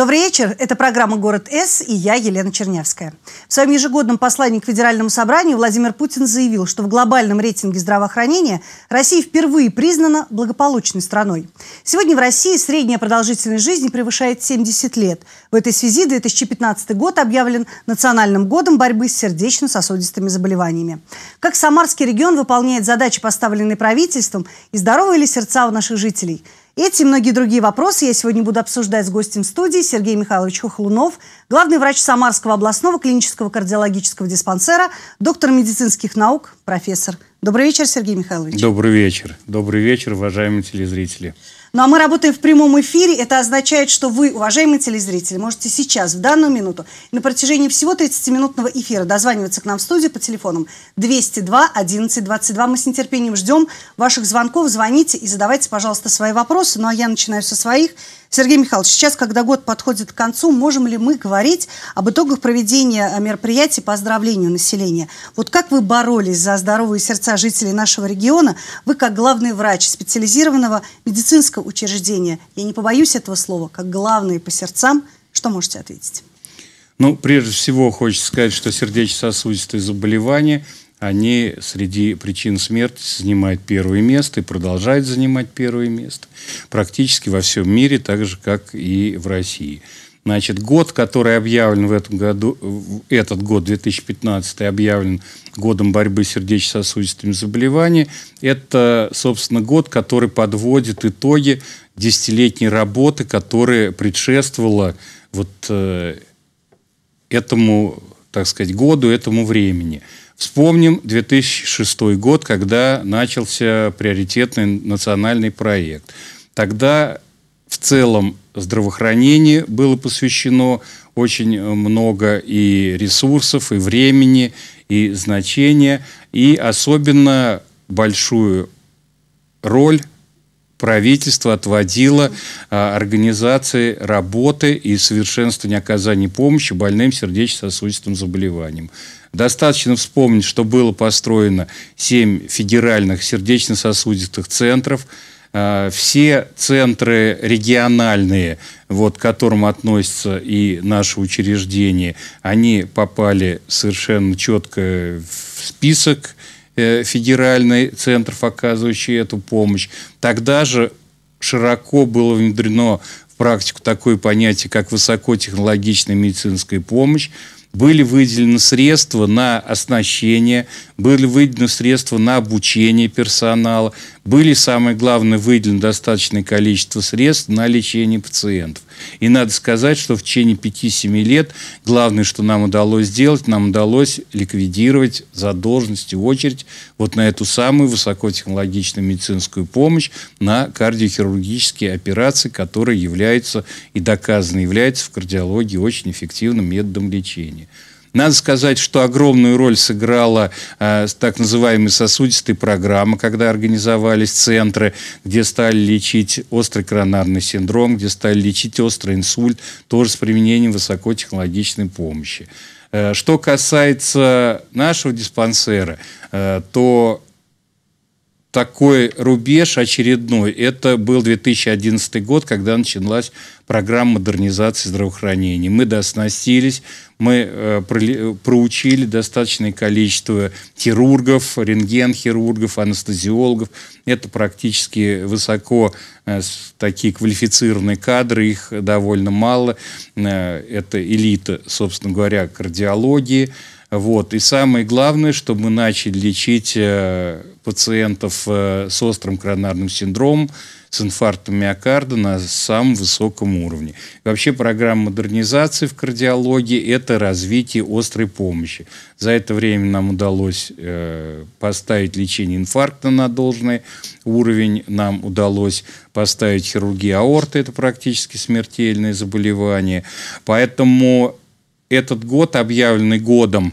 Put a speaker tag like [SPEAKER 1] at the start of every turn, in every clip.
[SPEAKER 1] Добрый вечер. Это программа «Город С» и я, Елена Чернявская. В своем ежегодном послании к Федеральному собранию Владимир Путин заявил, что в глобальном рейтинге здравоохранения Россия впервые признана благополучной страной. Сегодня в России средняя продолжительность жизни превышает 70 лет. В этой связи 2015 год объявлен национальным годом борьбы с сердечно-сосудистыми заболеваниями. Как Самарский регион выполняет задачи, поставленные правительством, и здоровые ли сердца у наших жителей – эти и многие другие вопросы я сегодня буду обсуждать с гостем студии Сергей Михайлович Хохлунов, главный врач Самарского областного клинического кардиологического диспансера, доктор медицинских наук, профессор. Добрый вечер, Сергей Михайлович.
[SPEAKER 2] Добрый вечер. Добрый вечер, уважаемые телезрители.
[SPEAKER 1] Ну а мы работаем в прямом эфире. Это означает, что вы, уважаемые телезрители, можете сейчас, в данную минуту, на протяжении всего 30-минутного эфира дозваниваться к нам в студию по телефонам 202 11 22. Мы с нетерпением ждем ваших звонков. Звоните и задавайте, пожалуйста, свои вопросы. Ну а я начинаю со своих. Сергей Михайлович, сейчас, когда год подходит к концу, можем ли мы говорить об итогах проведения э, мероприятий по оздоровлению населения? Вот как вы боролись за здоровые сердца жителей нашего региона? Вы, как главный врач специализированного медицинского медицинское учреждение, я не побоюсь этого слова, как главные по сердцам, что можете ответить?
[SPEAKER 2] Ну, прежде всего, хочется сказать, что сердечно-сосудистые заболевания, они среди причин смерти занимают первое место и продолжают занимать первое место практически во всем мире, так же, как и в России. Значит, год, который объявлен в этом году, этот год, 2015, объявлен годом борьбы с сердечно-сосудистыми заболеваниями, это, собственно, год, который подводит итоги десятилетней работы, которая предшествовала вот э, этому, так сказать, году, этому времени. Вспомним 2006 год, когда начался приоритетный национальный проект. Тогда в целом здравоохранение было посвящено очень э, много и ресурсов, и времени, и значения, и особенно большую роль правительство отводило а, организации работы и совершенствования оказания помощи больным сердечно-сосудистым заболеваниям. Достаточно вспомнить, что было построено 7 федеральных сердечно-сосудистых центров – Э, все центры региональные, вот, к которым относятся и наши учреждения, они попали совершенно четко в список э, федеральных центров, оказывающих эту помощь. Тогда же широко было внедрено в практику такое понятие, как высокотехнологичная медицинская помощь, были выделены средства на оснащение, были выделены средства на обучение персонала, были, самое главное, выделено достаточное количество средств на лечение пациентов. И надо сказать, что в течение 5-7 лет главное, что нам удалось сделать, нам удалось ликвидировать задолженность и очередь вот на эту самую высокотехнологичную медицинскую помощь, на кардиохирургические операции, которые являются и доказаны являются в кардиологии очень эффективным методом лечения. Надо сказать, что огромную роль сыграла э, так называемая сосудистая программа, когда организовались центры, где стали лечить острый коронарный синдром, где стали лечить острый инсульт, тоже с применением высокотехнологичной помощи. Э, что касается нашего диспансера, э, то такой рубеж очередной. Это был 2011 год, когда началась программа модернизации здравоохранения. Мы дооснастились, мы э, проучили достаточное количество хирургов, рентген-хирургов, анестезиологов. Это практически высоко э, такие квалифицированные кадры, их довольно мало. Э, это элита, собственно говоря, кардиологии. Вот. И самое главное, что мы начали лечить э, пациентов э, с острым коронарным синдромом, с инфарктом миокарда на самом высоком уровне. Вообще программа модернизации в кардиологии – это развитие острой помощи. За это время нам удалось э, поставить лечение инфаркта на должный уровень, нам удалось поставить хирургию аорты, это практически смертельное заболевание. Поэтому этот год, объявленный годом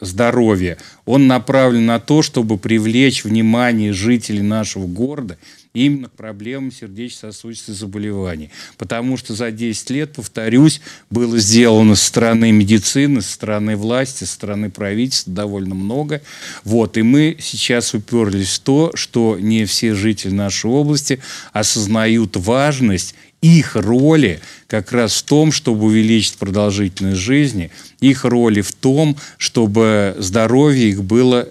[SPEAKER 2] здоровья. Он направлен на то, чтобы привлечь внимание жителей нашего города именно к проблемам сердечно-сосудистых заболеваний. Потому что за 10 лет, повторюсь, было сделано со стороны медицины, со стороны власти, со стороны правительства довольно много. Вот, и мы сейчас уперлись в то, что не все жители нашей области осознают важность их роли как раз в том, чтобы увеличить продолжительность жизни, их роли в том, чтобы здоровье их было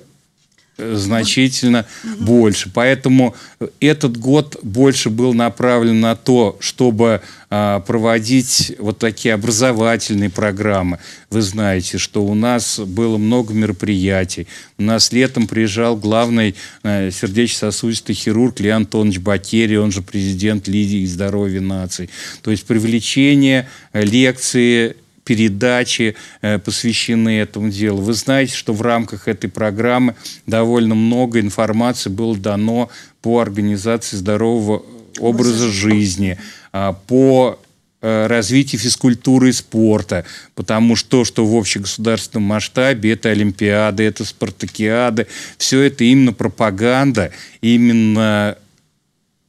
[SPEAKER 2] значительно угу. больше. Поэтому этот год больше был направлен на то, чтобы а, проводить вот такие образовательные программы. Вы знаете, что у нас было много мероприятий. У нас летом приезжал главный а, сердечно-сосудистый хирург Леон Антонович Бакери, он же президент Лидии здоровья нации. То есть привлечение а, лекции передачи э, посвященные этому делу. Вы знаете, что в рамках этой программы довольно много информации было дано по организации здорового образа жизни, а, по э, развития физкультуры и спорта, потому что то, что в общегосударственном масштабе, это Олимпиады, это Спартакиады, все это именно пропаганда, именно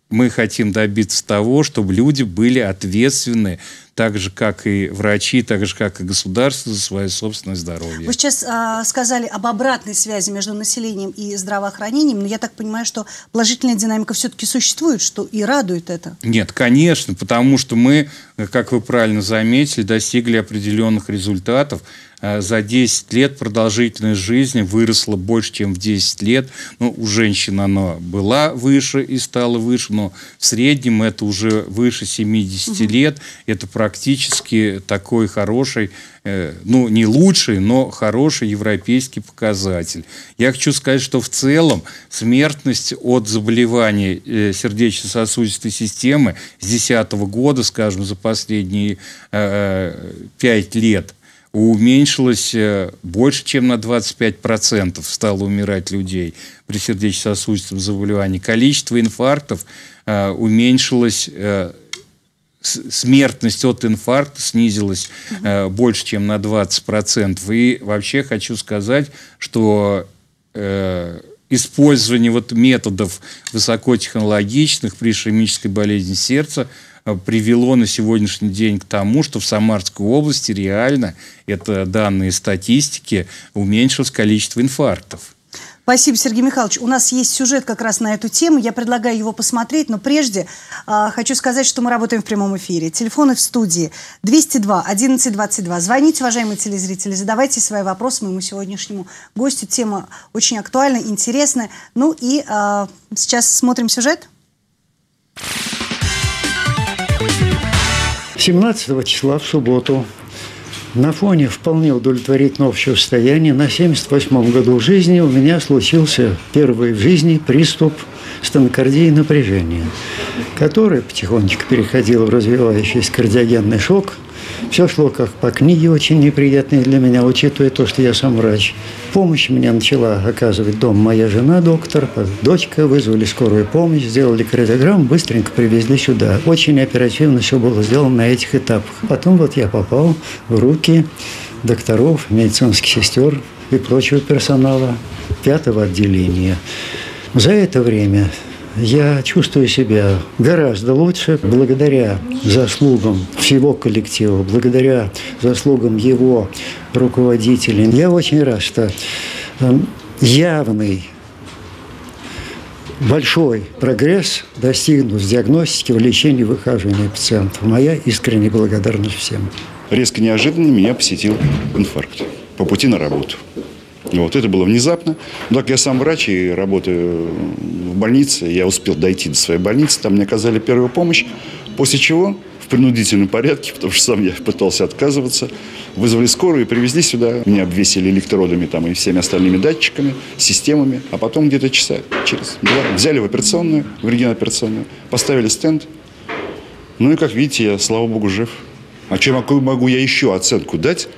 [SPEAKER 2] мы хотим добиться того, чтобы люди были ответственны так же, как и врачи, так же, как и государство, за свое собственное здоровье. Вы
[SPEAKER 1] сейчас э, сказали об обратной связи между населением и здравоохранением, но я так понимаю, что положительная динамика все-таки существует, что и радует это.
[SPEAKER 2] Нет, конечно, потому что мы, как вы правильно заметили, достигли определенных результатов а, за 10 лет продолжительность жизни выросла больше, чем в 10 лет. Ну, у женщин она была выше и стала выше, но в среднем это уже выше 70 угу. лет. Это практически такой хороший, э, ну не лучший, но хороший европейский показатель. Я хочу сказать, что в целом смертность от заболеваний э, сердечно-сосудистой системы с 2010 года, скажем, за последние 5 э, лет, уменьшилось больше, чем на 25%. Стало умирать людей при сердечно-сосудистом заболевании. Количество инфарктов э, уменьшилось э, смертность от инфаркта снизилась угу. э, больше, чем на 20%. И вообще хочу сказать, что э, использование вот методов высокотехнологичных при ишемической болезни сердца э, привело на сегодняшний день к тому, что в Самарской области реально, это данные статистики, уменьшилось количество инфарктов.
[SPEAKER 1] Спасибо, Сергей Михайлович. У нас есть сюжет как раз на эту тему. Я предлагаю его посмотреть, но прежде э, хочу сказать, что мы работаем в прямом эфире. Телефоны в студии 202 1122. Звоните, уважаемые телезрители, задавайте свои вопросы моему сегодняшнему гостю. Тема очень актуальна, интересная. Ну и э, сейчас смотрим сюжет.
[SPEAKER 3] 17 числа в субботу на фоне вполне удовлетворительного общего состояния на 78-м году жизни у меня случился первый в жизни приступ стенокардии напряжения, который потихонечку переходил в развивающийся кардиогенный шок – все шло как по книге, очень неприятной для меня, учитывая то, что я сам врач. Помощь мне начала оказывать дом моя жена, доктор, дочка, вызвали скорую помощь, сделали кардиограмму, быстренько привезли сюда. Очень оперативно все было сделано на этих этапах. Потом вот я попал в руки докторов, медицинских сестер и прочего персонала пятого отделения. За это время я чувствую себя гораздо лучше благодаря заслугам всего коллектива, благодаря заслугам его руководителей. Я очень рад, что эм, явный большой прогресс достигнут в диагностике, в лечении выхаживания пациентов. Моя искренняя благодарность всем.
[SPEAKER 2] Резко неожиданно меня посетил инфаркт по пути на работу. Вот, это было внезапно. Но так я сам врач и работаю в больнице. Я успел дойти до своей больницы, там мне оказали первую помощь. После чего в принудительном порядке, потому что сам я пытался отказываться, вызвали скорую и привезли сюда. Меня обвесили электродами там, и всеми остальными датчиками, системами. А потом где-то часа через два взяли в операционную, в рентгеноперационную, поставили стенд. Ну и, как видите, я, слава богу, жив. А чем могу я еще оценку дать,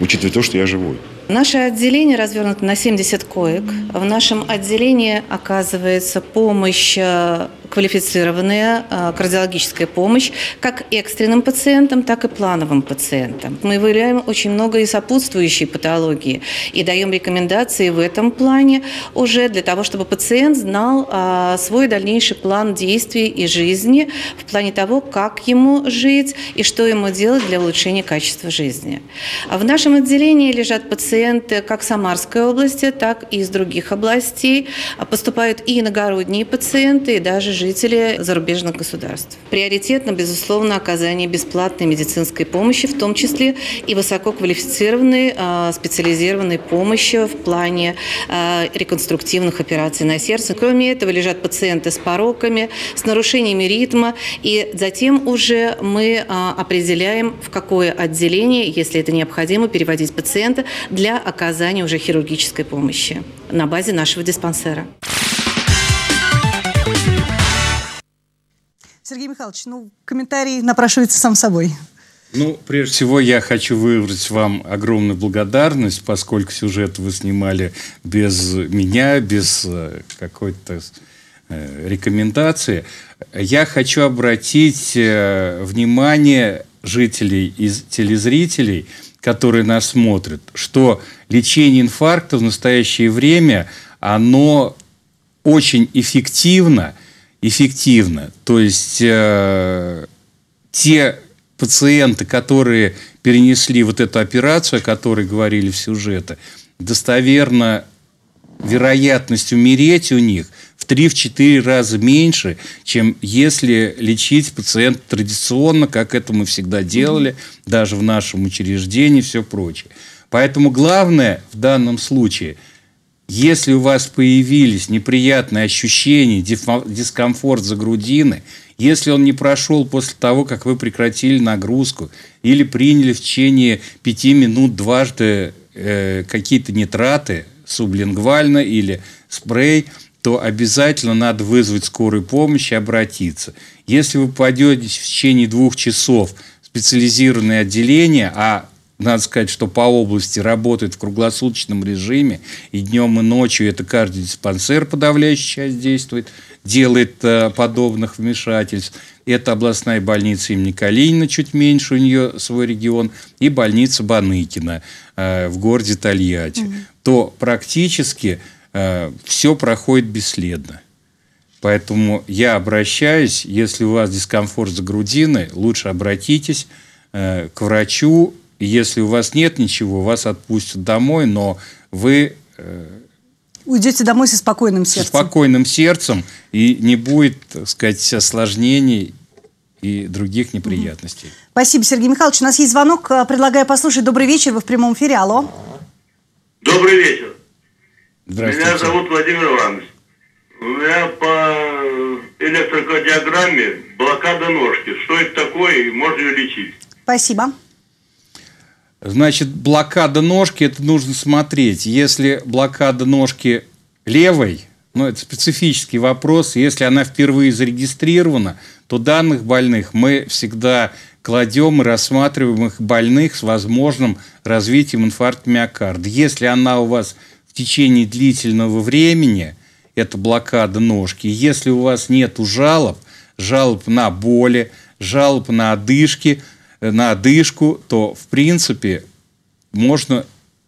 [SPEAKER 2] учитывая то, что я живой?
[SPEAKER 4] Наше отделение развернуто на 70 коек. В нашем отделении оказывается помощь э, квалифицированная а, кардиологическая помощь как экстренным пациентам, так и плановым пациентам. Мы выявляем очень много и сопутствующей патологии и даем рекомендации в этом плане уже для того, чтобы пациент знал а, свой дальнейший план действий и жизни в плане того, как ему жить и что ему делать для улучшения качества жизни. А в нашем отделении лежат пациенты как Самарской области, так и из других областей. Поступают и иногородние пациенты, и даже жители зарубежных государств. Приоритетно, безусловно, оказание бесплатной медицинской помощи, в том числе и высококвалифицированной а, специализированной помощи в плане а, реконструктивных операций на сердце. Кроме этого, лежат пациенты с пороками, с нарушениями ритма, и затем уже мы а, определяем, в какое отделение, если это необходимо, переводить пациента для оказания уже хирургической помощи на базе нашего диспансера.
[SPEAKER 1] Сергей Михайлович, ну, комментарий напрашивается сам собой.
[SPEAKER 2] Ну, прежде всего, я хочу выразить вам огромную благодарность, поскольку сюжет вы снимали без меня, без э, какой-то э, рекомендации. Я хочу обратить э, внимание жителей и телезрителей, которые нас смотрят, что лечение инфаркта в настоящее время, оно очень эффективно эффективно. То есть э, те пациенты, которые перенесли вот эту операцию, о которой говорили в сюжете, достоверно вероятность умереть у них в 3-4 раза меньше, чем если лечить пациента традиционно, как это мы всегда делали, даже в нашем учреждении и все прочее. Поэтому главное в данном случае – если у вас появились неприятные ощущения, дискомфорт за грудины, если он не прошел после того, как вы прекратили нагрузку или приняли в течение пяти минут дважды э, какие-то нитраты сублингвально или спрей, то обязательно надо вызвать скорую помощь и обратиться. Если вы пойдете в течение двух часов в специализированное отделение, а надо сказать, что по области работает в круглосуточном режиме, и днем, и ночью это каждый диспансер подавляющая часть действует, делает э, подобных вмешательств. Это областная больница имени Калинина, чуть меньше у нее свой регион, и больница Баныкина э, в городе Тольятти. Угу. То практически э, все проходит бесследно. Поэтому я обращаюсь, если у вас дискомфорт за грудиной, лучше обратитесь э, к врачу, если у вас нет ничего, вас отпустят домой, но вы... Э, Уйдете домой со спокойным сердцем. Со спокойным сердцем, и не будет, так сказать, осложнений и других неприятностей.
[SPEAKER 1] Спасибо, Сергей Михайлович. У нас есть звонок. Э, предлагаю послушать. Добрый вечер. Вы в прямом эфире. Алло.
[SPEAKER 2] Добрый вечер. Здравствуйте. Меня зовут Владимир Иванович. У меня по электрокардиограмме
[SPEAKER 1] блокада ножки. Что это такое и можно ее лечить?
[SPEAKER 2] Спасибо. Значит, блокада ножки, это нужно смотреть. Если блокада ножки левой, ну, это специфический вопрос, если она впервые зарегистрирована, то данных больных мы всегда кладем и рассматриваем их больных с возможным развитием инфаркта миокарда. Если она у вас в течение длительного времени, это блокада ножки, если у вас нет жалоб, жалоб на боли, жалоб на одышки – на одышку, то, в принципе, можно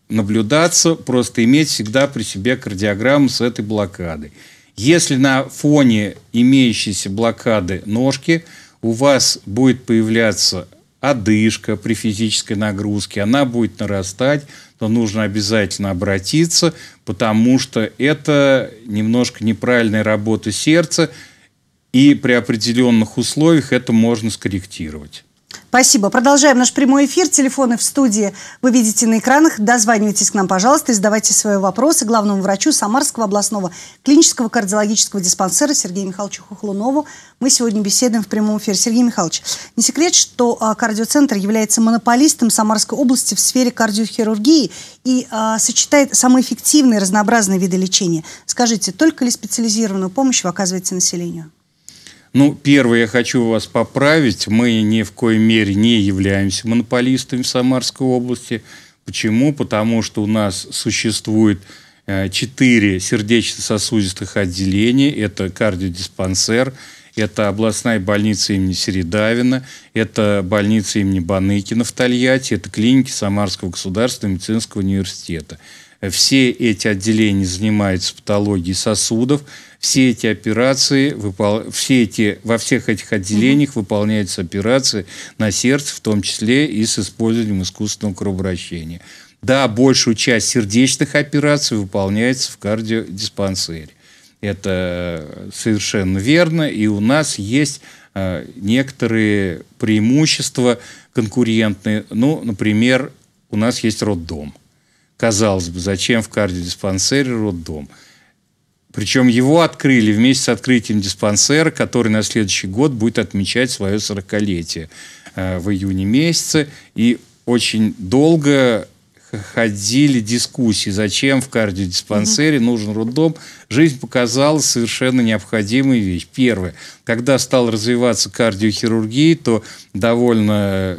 [SPEAKER 2] наблюдаться, просто иметь всегда при себе кардиограмму с этой блокадой. Если на фоне имеющейся блокады ножки у вас будет появляться одышка при физической нагрузке, она будет нарастать, то нужно обязательно обратиться, потому что это немножко неправильная работа сердца, и при определенных условиях это можно скорректировать.
[SPEAKER 1] Спасибо. Продолжаем наш прямой эфир. Телефоны в студии вы видите на экранах. Дозванивайтесь к нам, пожалуйста, и задавайте свои вопросы главному врачу Самарского областного клинического кардиологического диспансера Сергею Михайловичу Хохлунову. Мы сегодня беседуем в прямом эфире. Сергей Михайлович, не секрет, что а, кардиоцентр является монополистом Самарской области в сфере кардиохирургии и а, сочетает самые эффективные разнообразные виды лечения. Скажите, только ли специализированную помощь вы оказываете населению?
[SPEAKER 2] Ну, первое, я хочу вас поправить. Мы ни в коей мере не являемся монополистами в Самарской области. Почему? Потому что у нас существует э, четыре сердечно-сосудистых отделения. Это кардиодиспансер, это областная больница имени Середавина, это больница имени Баныкина в Тольятти, это клиники Самарского государственного медицинского университета. Все эти отделения занимаются патологией сосудов, все эти операции, выпол... все эти, во всех этих отделениях угу. выполняются операции на сердце, в том числе и с использованием искусственного кровообращения. Да, большую часть сердечных операций выполняется в кардиодиспансере. Это совершенно верно. И у нас есть э, некоторые преимущества конкурентные. Ну, например, у нас есть роддом. Казалось бы, зачем в кардиодиспансере роддом? Причем его открыли вместе с открытием диспансера, который на следующий год будет отмечать свое 40-летие э, в июне месяце. И очень долго ходили дискуссии, зачем в кардиодиспансере угу. нужен роддом. Жизнь показала совершенно необходимую вещь. Первое, когда стал развиваться кардиохирургия, то довольно э,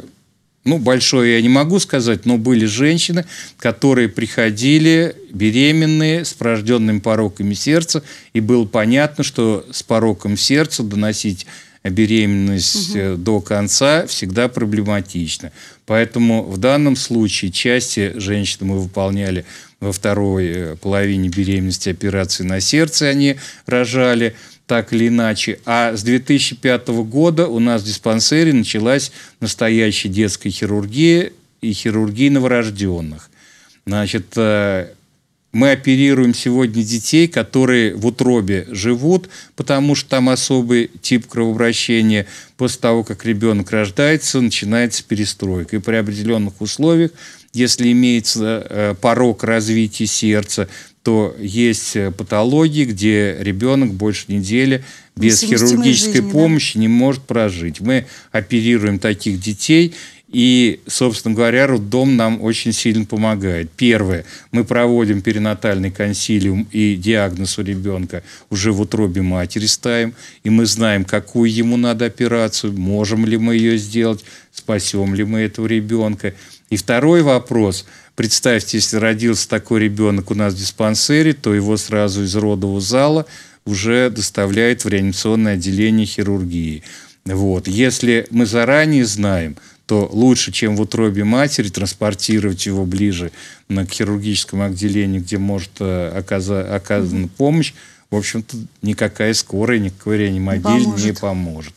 [SPEAKER 2] ну, большое я не могу сказать, но были женщины, которые приходили беременные с порожденными пороками сердца, и было понятно, что с пороком сердца доносить беременность угу. до конца всегда проблематично. Поэтому в данном случае части женщин мы выполняли во второй э, половине беременности операции на сердце, они рожали – так или иначе. А с 2005 года у нас в диспансере началась настоящая детская хирургия и хирургия новорожденных. Значит, э, мы оперируем сегодня детей, которые в утробе живут, потому что там особый тип кровообращения. После того, как ребенок рождается, начинается перестройка. И при определенных условиях, если имеется э, порог развития сердца, то есть э, патологии, где ребенок больше недели без хирургической жизни, помощи да? не может прожить. Мы оперируем таких детей, и, собственно говоря, роддом нам очень сильно помогает. Первое, мы проводим перинатальный консилиум и диагноз у ребенка уже в утробе матери ставим, и мы знаем, какую ему надо операцию, можем ли мы ее сделать, спасем ли мы этого ребенка. И второй вопрос. Представьте, если родился такой ребенок у нас в диспансере, то его сразу из родового зала уже доставляют в реанимационное отделение хирургии. Вот. Если мы заранее знаем – то лучше, чем в утробе матери, транспортировать его ближе на хирургическом отделении, где может э, оказа- оказана помощь, в общем-то, никакая скорая, никакой реанимобиль поможет. не поможет.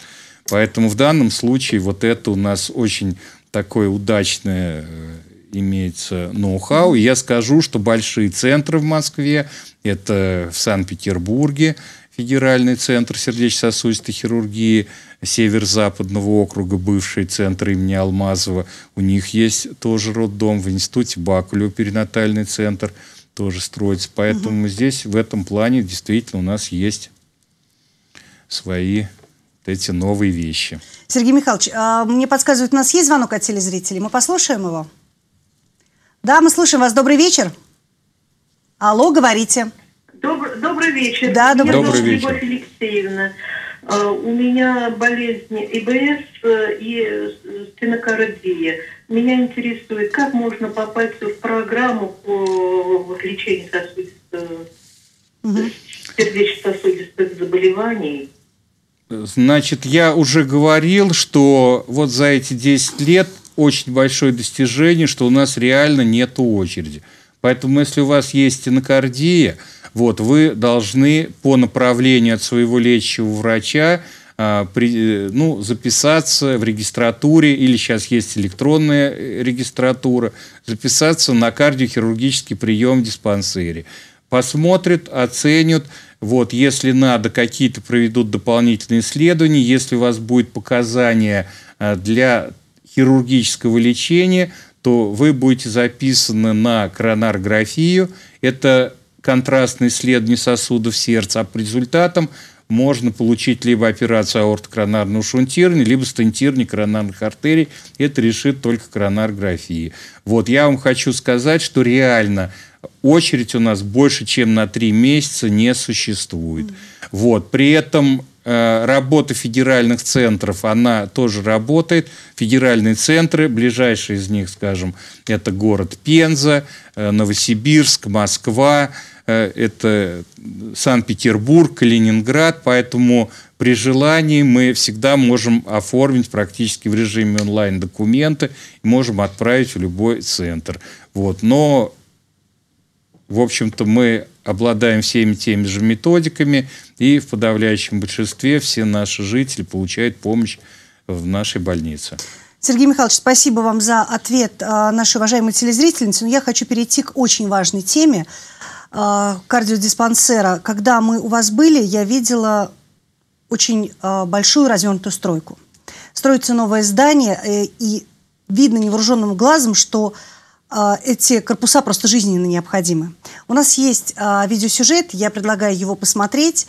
[SPEAKER 2] Поэтому в данном случае вот это у нас очень такое удачное э, имеется ноу-хау. я скажу, что большие центры в Москве, это в Санкт-Петербурге, Федеральный центр сердечно-сосудистой хирургии Северо-Западного округа, бывший центр имени Алмазова. У них есть тоже роддом в институте Бакулю, перинатальный центр тоже строится. Поэтому угу. здесь в этом плане действительно у нас есть свои вот эти новые вещи.
[SPEAKER 1] Сергей Михайлович, а мне подсказывают, у нас есть звонок от телезрителей. Мы послушаем его? Да, мы слушаем вас. Добрый вечер. Алло, говорите. Добр, добрый вечер. Да, добрый, Я добрый вечер. Любовь
[SPEAKER 4] Алексеевна. Э, у меня болезнь ИБС э, и э, стенокардия. Меня интересует, как можно попасть в программу по лечению сосудистых, сердечно-сосудистых
[SPEAKER 3] заболеваний.
[SPEAKER 2] Значит, я уже говорил, что вот за эти 10 лет очень большое достижение, что у нас реально нет очереди. Поэтому, если у вас есть стенокардия, вот, вы должны по направлению от своего лечащего врача а, при, э, ну, записаться в регистратуре, или сейчас есть электронная э, регистратура, записаться на кардиохирургический прием в диспансере. Посмотрят, оценят, вот, если надо, какие-то проведут дополнительные исследования, если у вас будет показания а, для хирургического лечения – то вы будете записаны на коронарографию. Это контрастное исследование сосудов сердца, а по результатам можно получить либо операцию аортокоронарного шунтирования, либо стентирование коронарных артерий. Это решит только коронарография. Вот, я вам хочу сказать, что реально очередь у нас больше, чем на три месяца не существует. Вот, при этом Э, работа федеральных центров, она тоже работает. Федеральные центры, ближайшие из них, скажем, это город Пенза, э, Новосибирск, Москва, э, это Санкт-Петербург, Калининград, поэтому при желании мы всегда можем оформить практически в режиме онлайн документы и можем отправить в любой центр. Вот. Но, в общем-то, мы обладаем всеми теми же методиками, и в подавляющем большинстве все наши жители получают помощь в нашей больнице.
[SPEAKER 1] Сергей Михайлович, спасибо вам за ответ а, нашей уважаемой телезрительницы. Но я хочу перейти к очень важной теме а, кардиодиспансера. Когда мы у вас были, я видела очень а, большую развернутую стройку. Строится новое здание, э, и видно невооруженным глазом, что а, эти корпуса просто жизненно необходимы. У нас есть а, видеосюжет, я предлагаю его посмотреть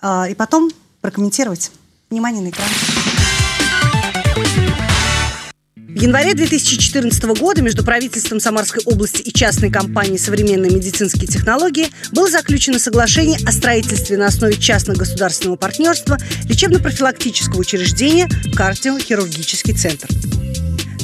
[SPEAKER 1] а, и потом прокомментировать. Внимание на экран. В январе 2014 года между правительством Самарской области и частной компанией «Современные медицинские технологии» было заключено соглашение о строительстве на основе частно-государственного партнерства лечебно-профилактического учреждения «Кардиохирургический центр».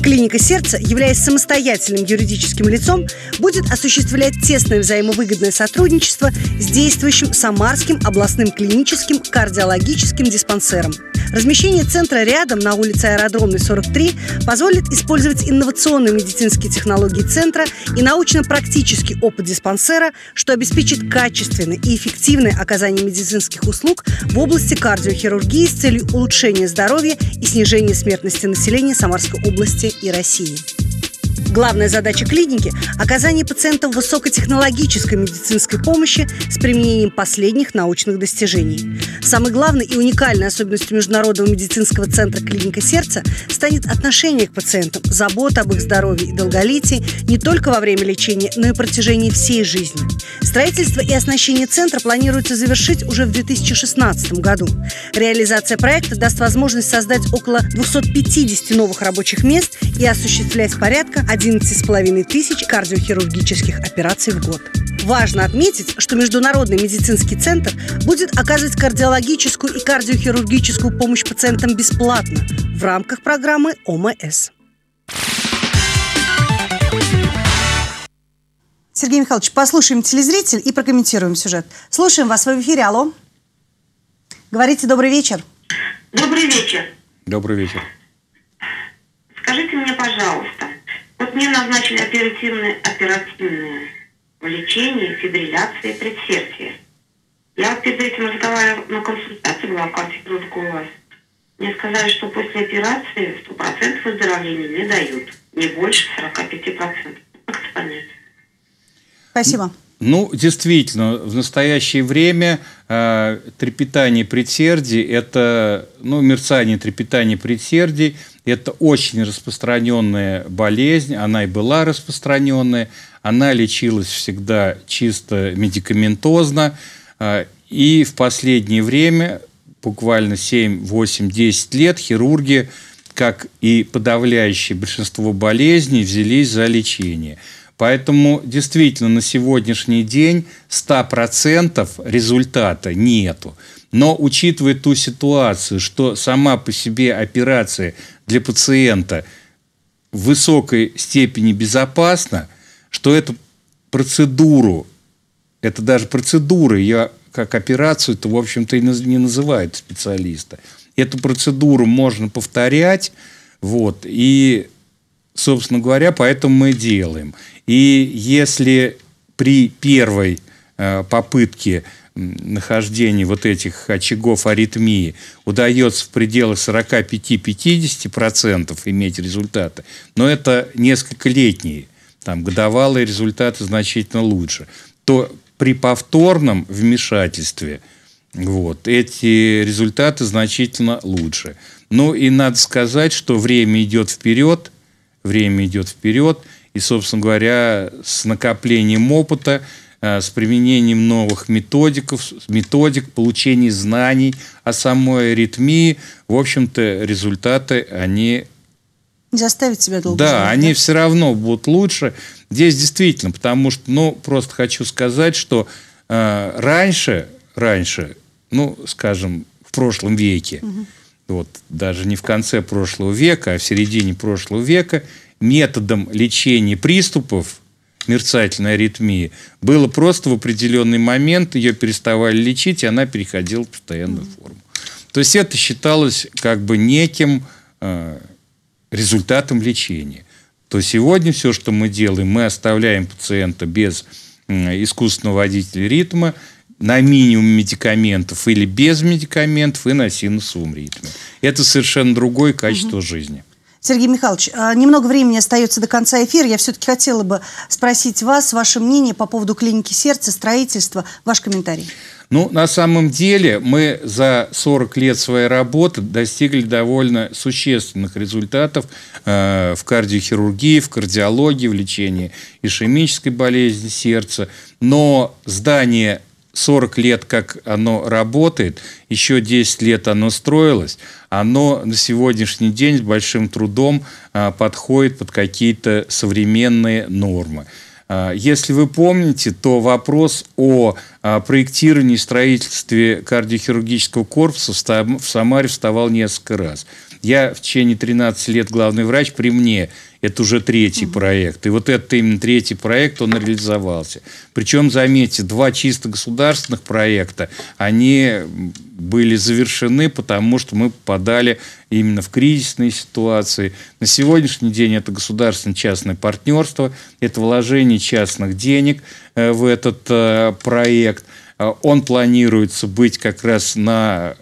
[SPEAKER 1] Клиника сердца, являясь самостоятельным юридическим лицом, будет осуществлять тесное взаимовыгодное сотрудничество с действующим Самарским областным клиническим кардиологическим диспансером. Размещение центра рядом на улице Аэродромной 43 позволит использовать инновационные медицинские технологии центра и научно-практический опыт диспансера, что обеспечит качественное и эффективное оказание медицинских услуг в области кардиохирургии с целью улучшения здоровья и снижения смертности населения Самарской области и России. Главная задача клиники – оказание пациентам высокотехнологической медицинской помощи с применением последних научных достижений. Самой главной и уникальной особенностью Международного медицинского центра «Клиника сердца» станет отношение к пациентам, забота об их здоровье и долголетии не только во время лечения, но и протяжении всей жизни. Строительство и оснащение центра планируется завершить уже в 2016 году. Реализация проекта даст возможность создать около 250 новых рабочих мест и осуществлять порядка 11,5 тысяч кардиохирургических операций в год. Важно отметить, что Международный медицинский центр будет оказывать кардиологическую и кардиохирургическую помощь пациентам бесплатно в рамках программы ОМС. Сергей Михайлович, послушаем телезритель и прокомментируем сюжет. Слушаем вас в эфире. Алло. Говорите, добрый вечер. Добрый вечер.
[SPEAKER 2] Добрый вечер.
[SPEAKER 4] Скажите мне, пожалуйста, вот мне назначили оперативное, оперативное лечение фибрилляции предсердия. Я перед этим разговаривала на консультации, была в кардиологу у вас. Мне сказали, что после операции 100% выздоровления не дают. Не больше 45%. Как это понять?
[SPEAKER 2] Спасибо. Ну, действительно, в настоящее время э, трепетание предсердий – это, ну, мерцание трепетания предсердий – это очень распространенная болезнь, она и была распространенная, она лечилась всегда чисто медикаментозно, а, и в последнее время, буквально 7, 8, 10 лет, хирурги, как и подавляющее большинство болезней, взялись за лечение. Поэтому действительно на сегодняшний день 100% результата нету. Но учитывая ту ситуацию, что сама по себе операция для пациента в высокой степени безопасно, что эту процедуру, это даже процедура, ее как операцию, то, в общем-то, и не называют специалиста. Эту процедуру можно повторять, вот, и, собственно говоря, поэтому мы делаем. И если при первой э, попытке нахождение вот этих очагов аритмии удается в пределах 45-50% иметь результаты, но это несколько летние, там годовалые результаты значительно лучше, то при повторном вмешательстве вот, эти результаты значительно лучше. Ну и надо сказать, что время идет вперед, время идет вперед, и, собственно говоря, с накоплением опыта – Э, с применением новых методиков, методик, получения знаний о самой аритмии. В общем-то, результаты, они...
[SPEAKER 1] Не себя долго Да, ждать,
[SPEAKER 2] они да? все равно будут лучше. Здесь действительно, потому что, ну, просто хочу сказать, что э, раньше, раньше, ну, скажем, в прошлом веке, угу. вот даже не в конце прошлого века, а в середине прошлого века, методом лечения приступов – к мерцательной было просто в определенный момент ее переставали лечить, и она переходила в постоянную форму. То есть это считалось как бы неким э, результатом лечения. То сегодня все, что мы делаем, мы оставляем пациента без э, искусственного водителя ритма, на минимум медикаментов или без медикаментов и на синусовом ритме. Это совершенно другое качество угу. жизни.
[SPEAKER 1] Сергей Михайлович, а, немного времени остается до конца эфира. Я все-таки хотела бы спросить вас, ваше мнение по поводу клиники сердца, строительства, ваш комментарий.
[SPEAKER 2] Ну, на самом деле, мы за 40 лет своей работы достигли довольно существенных результатов э, в кардиохирургии, в кардиологии, в лечении ишемической болезни сердца. Но здание 40 лет, как оно работает, еще 10 лет оно строилось, оно на сегодняшний день с большим трудом а, подходит под какие-то современные нормы. А, если вы помните, то вопрос о а, проектировании и строительстве кардиохирургического корпуса в Самаре вставал несколько раз – я в течение 13 лет главный врач при мне. Это уже третий угу. проект. И вот этот именно третий проект, он реализовался. Причем, заметьте, два чисто государственных проекта, они были завершены, потому что мы попадали именно в кризисные ситуации. На сегодняшний день это государственно-частное партнерство, это вложение частных денег э, в этот э, проект. Э, он планируется быть как раз на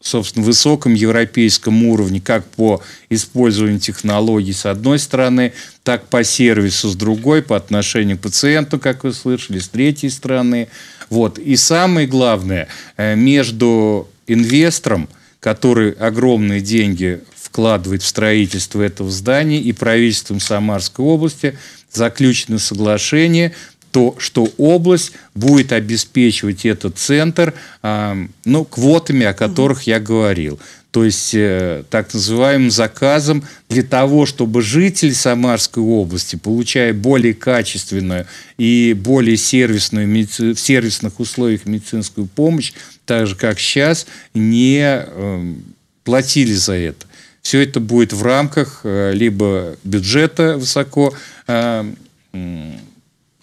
[SPEAKER 2] собственно, высоком европейском уровне, как по использованию технологий с одной стороны, так по сервису с другой, по отношению к пациенту, как вы слышали, с третьей стороны. Вот. И самое главное, э, между инвестором, который огромные деньги вкладывает в строительство этого здания, и правительством Самарской области заключено соглашение то, что область будет обеспечивать этот центр э, ну, квотами, о которых я говорил. То есть э, так называемым заказом для того, чтобы житель Самарской области, получая более качественную и более сервисную медици... в сервисных условиях медицинскую помощь, так же как сейчас, не э, платили за это. Все это будет в рамках э, либо бюджета высоко э,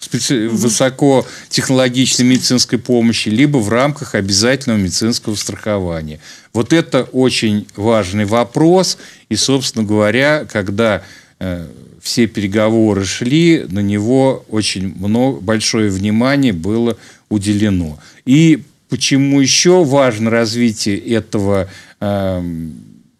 [SPEAKER 2] специ... высокотехнологичной медицинской помощи, либо в рамках обязательного медицинского страхования. Вот это очень важный вопрос. И, собственно говоря, когда э, все переговоры шли, на него очень много, большое внимание было уделено. И почему еще важно развитие этого э,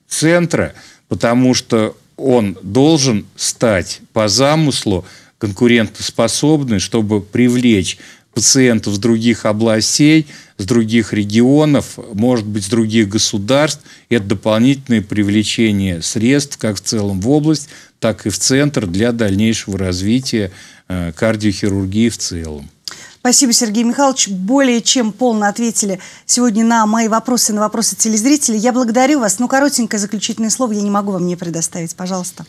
[SPEAKER 2] центра? Потому что он должен стать по замыслу конкурентоспособны, чтобы привлечь пациентов с других областей, с других регионов, может быть, с других государств. Это дополнительное привлечение средств как в целом в область, так и в центр для дальнейшего развития э, кардиохирургии в целом.
[SPEAKER 1] Спасибо, Сергей Михайлович. Более чем полно ответили сегодня на мои вопросы, на вопросы телезрителей. Я благодарю вас. Но ну, коротенькое заключительное слово я не могу вам не предоставить. Пожалуйста.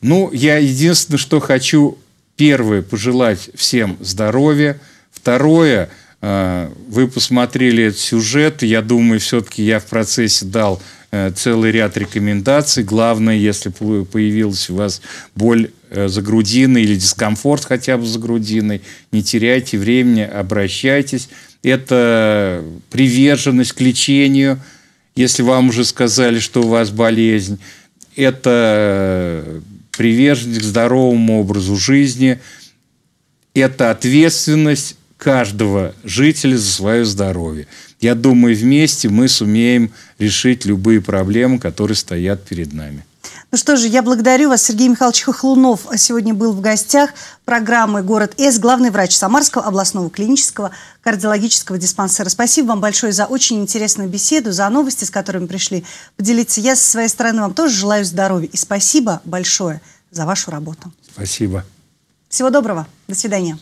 [SPEAKER 2] Ну, я единственное, что хочу, первое, пожелать всем здоровья. Второе, э, вы посмотрели этот сюжет, я думаю, все-таки я в процессе дал э, целый ряд рекомендаций. Главное, если появилась у вас боль э, за грудиной или дискомфорт хотя бы за грудиной, не теряйте времени, обращайтесь. Это приверженность к лечению, если вам уже сказали, что у вас болезнь. Это приверженность к здоровому образу жизни. Это ответственность каждого жителя за свое здоровье. Я думаю, вместе мы сумеем решить любые проблемы, которые стоят перед нами.
[SPEAKER 1] Ну что же, я благодарю вас. Сергей Михайлович Хохлунов а сегодня был в гостях программы «Город С», главный врач Самарского областного клинического кардиологического диспансера. Спасибо вам большое за очень интересную беседу, за новости, с которыми пришли поделиться. Я со своей стороны вам тоже желаю здоровья и спасибо большое за вашу работу. Спасибо. Всего доброго. До свидания.